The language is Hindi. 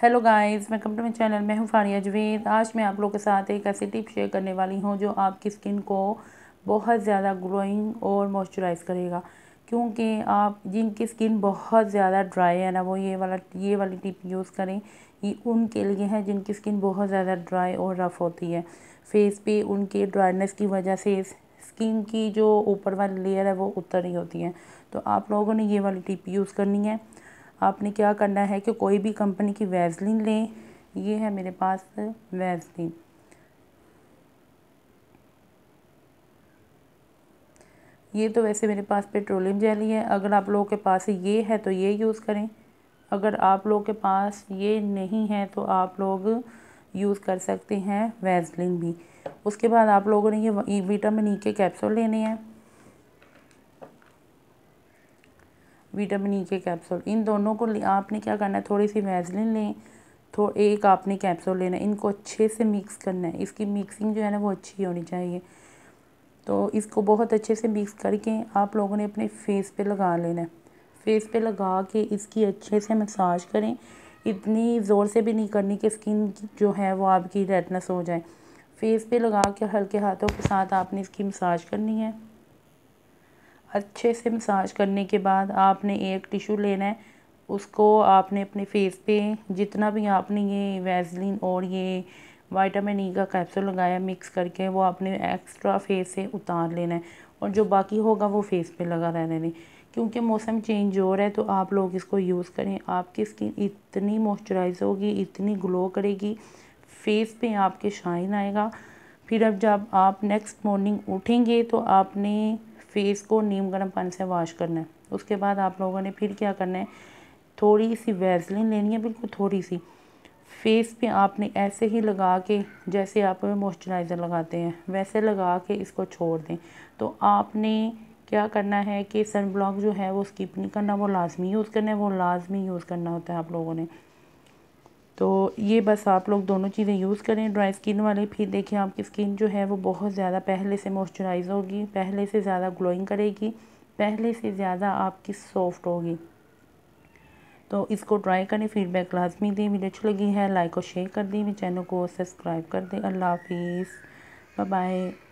hello guys welcome to my channel मैं हूँ फानिया जवेद आज मैं आप लोगों के साथ एक ऐसी टिप शेयर करने वाली हूँ जो आपकी स्किन को बहुत ज़्यादा ग्लोइंग और मॉइस्चराइज करेगा क्योंकि आप जिनकी स्किन बहुत ज़्यादा ड्राई है ना वो ये वाला ये वाली टिप यूज़ करें ये उनके लिए है जिनकी स्किन बहुत ज़्यादा ड्राई और रफ़ होती है फेस पे उनके ड्राइनेस की वजह से स्किन की जो ऊपर वाली लेयर है वो उतर रही होती है तो आप लोगों ने ये वाली टिप यूज़ करनी है आपने क्या करना है कि कोई भी कंपनी की वैसलिन लें ये है मेरे पास वैसलिन ये तो वैसे मेरे पास पेट्रोलियम जेली है अगर आप लोगों के पास ये है तो ये यूज़ करें अगर आप लोगों के पास ये नहीं है तो आप लोग यूज़ कर सकते हैं वैसलिन भी उसके बाद आप लोगों ने ये विटामिन ई के कैप्सूल लेने हैं विटामिन ई e के कैप्सूल इन दोनों को आपने क्या करना है थोड़ी सी वैजलिन लें तो एक आपने कैप्सूल लेना है इनको अच्छे से मिक्स करना है इसकी मिक्सिंग जो है ना वो अच्छी होनी चाहिए तो इसको बहुत अच्छे से मिक्स करके आप लोगों ने अपने फेस पे लगा लेना है फेस पे लगा के इसकी अच्छे से मसाज करें इतनी ज़ोर से भी नहीं करनी कि स्किन जो है वो आपकी रेडनेस हो जाए फेस पे लगा के हल्के हाथों के साथ आपने इसकी मसाज करनी है अच्छे से मसाज करने के बाद आपने एक टिशू लेना है उसको आपने अपने फेस पे जितना भी आपने ये वैसलिन और ये वाइटामिन ई का कैप्सूल लगाया मिक्स करके वो आपने एक्स्ट्रा फेस से उतार लेना है और जो बाकी होगा वो फेस पे लगा रहने दें क्योंकि मौसम चेंज हो रहा है तो आप लोग इसको यूज़ करें आपकी स्किन इतनी मॉइस्चराइज होगी इतनी ग्लो करेगी फेस पे आपके शाइन आएगा फिर अब जब आप नेक्स्ट मॉर्निंग उठेंगे तो आपने फेस को नीम गर्म पानी से वॉश करना है उसके बाद आप लोगों ने फिर क्या करना है थोड़ी सी वैसलिन लेनी है बिल्कुल थोड़ी सी फेस पे आपने ऐसे ही लगा के जैसे आप मॉइस्चराइज़र लगाते हैं वैसे लगा के इसको छोड़ दें तो आपने क्या करना है कि सन ब्लॉक जो है वो स्किप नहीं करना वो लाजमी यूज़ करना है वो लाजमी यूज़ करना होता है आप लोगों ने तो ये बस आप लोग दोनों चीज़ें यूज़ करें ड्राई स्किन वाले फिर देखें आपकी स्किन जो है वो बहुत ज़्यादा पहले से मॉइस्चराइज होगी पहले से ज़्यादा ग्लोइंग करेगी पहले से ज़्यादा आपकी सॉफ्ट होगी तो इसको ट्राई करें फीडबैक लाजमी दें मेरी अच्छी लगी है लाइक और शेयर कर दें मेरे चैनल को सब्सक्राइब कर दें अल्लाह हाफिज़ बाय